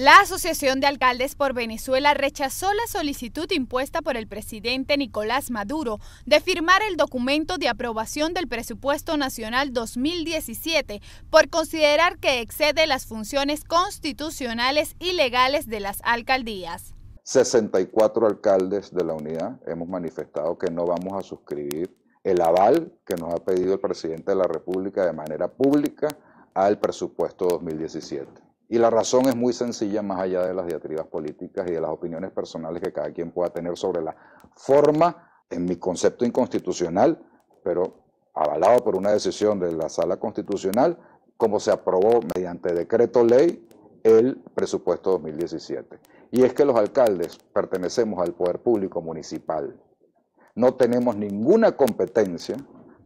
La Asociación de Alcaldes por Venezuela rechazó la solicitud impuesta por el presidente Nicolás Maduro de firmar el documento de aprobación del presupuesto nacional 2017 por considerar que excede las funciones constitucionales y legales de las alcaldías. 64 alcaldes de la unidad hemos manifestado que no vamos a suscribir el aval que nos ha pedido el presidente de la República de manera pública al presupuesto 2017. Y la razón es muy sencilla, más allá de las diatribas políticas y de las opiniones personales que cada quien pueda tener sobre la forma, en mi concepto inconstitucional, pero avalado por una decisión de la Sala Constitucional, como se aprobó mediante decreto ley el presupuesto 2017. Y es que los alcaldes pertenecemos al poder público municipal. No tenemos ninguna competencia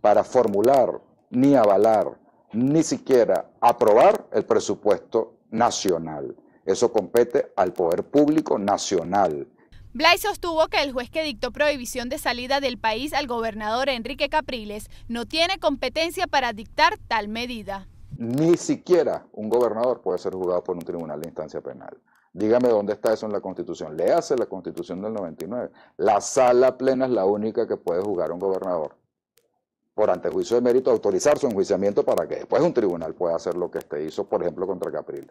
para formular ni avalar ni siquiera aprobar el presupuesto nacional. Eso compete al poder público nacional. Blay sostuvo que el juez que dictó prohibición de salida del país al gobernador Enrique Capriles no tiene competencia para dictar tal medida. Ni siquiera un gobernador puede ser juzgado por un tribunal de instancia penal. Dígame dónde está eso en la Constitución. Le hace la Constitución del 99. La sala plena es la única que puede juzgar a un gobernador por antejuicio de mérito autorizar su enjuiciamiento para que después un tribunal pueda hacer lo que este hizo, por ejemplo, contra Capriles.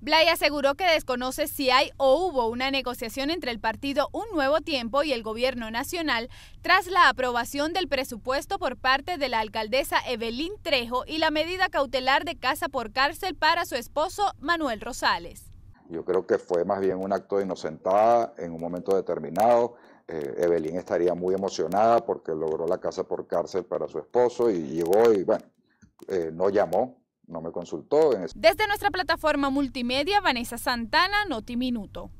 Blay aseguró que desconoce si hay o hubo una negociación entre el partido Un Nuevo Tiempo y el gobierno nacional tras la aprobación del presupuesto por parte de la alcaldesa Evelyn Trejo y la medida cautelar de casa por cárcel para su esposo Manuel Rosales. Yo creo que fue más bien un acto de inocentada en un momento determinado. Eh, Evelyn estaría muy emocionada porque logró la casa por cárcel para su esposo y llegó y bueno, eh, no llamó, no me consultó. Desde nuestra plataforma multimedia, Vanessa Santana, Noti Minuto.